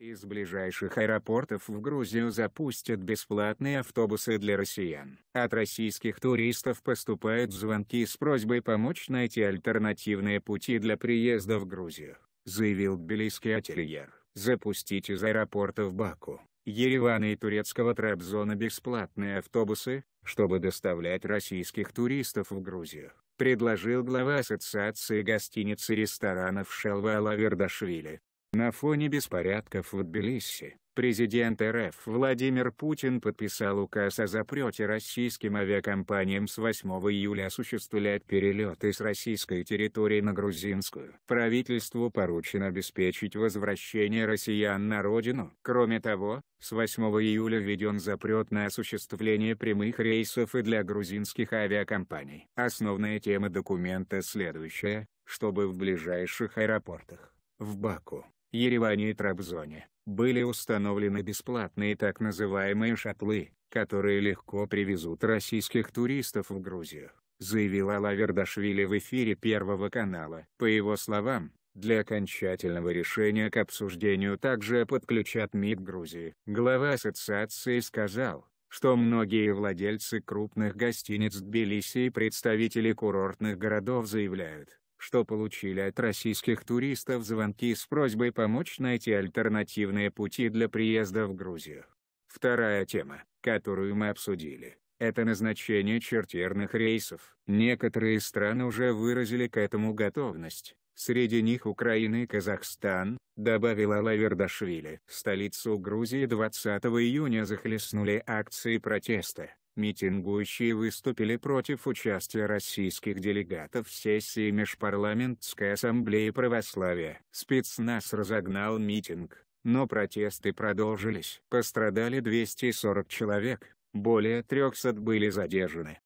Из ближайших аэропортов в Грузию запустят бесплатные автобусы для россиян. От российских туристов поступают звонки с просьбой помочь найти альтернативные пути для приезда в Грузию, заявил тбилисский ательер. Запустить из аэропорта в Баку, Еревана и турецкого Трабзона бесплатные автобусы, чтобы доставлять российских туристов в Грузию, предложил глава Ассоциации гостиниц и ресторанов Шелва Лавердашвили. На фоне беспорядков в Тбилиси, президент РФ Владимир Путин подписал указ о запрете российским авиакомпаниям с 8 июля осуществлять перелеты с российской территории на грузинскую. Правительству поручено обеспечить возвращение россиян на родину. Кроме того, с 8 июля введен запрет на осуществление прямых рейсов и для грузинских авиакомпаний. Основная тема документа следующая, чтобы в ближайших аэропортах в Баку, Ереване и Трабзоне, были установлены бесплатные так называемые шаттлы, которые легко привезут российских туристов в Грузию, заявила Лавердашвили в эфире Первого канала. По его словам, для окончательного решения к обсуждению также подключат МИД Грузии. Глава ассоциации сказал, что многие владельцы крупных гостиниц Тбилиси и представители курортных городов заявляют, что получили от российских туристов звонки с просьбой помочь найти альтернативные пути для приезда в Грузию. Вторая тема, которую мы обсудили, это назначение чертерных рейсов. Некоторые страны уже выразили к этому готовность. Среди них Украина и Казахстан, добавила Лавердашвили. Столицу Грузии 20 июня захлестнули акции протеста. Митингующие выступили против участия российских делегатов в сессии Межпарламентской ассамблеи православия. Спецназ разогнал митинг, но протесты продолжились. Пострадали 240 человек, более 300 были задержаны.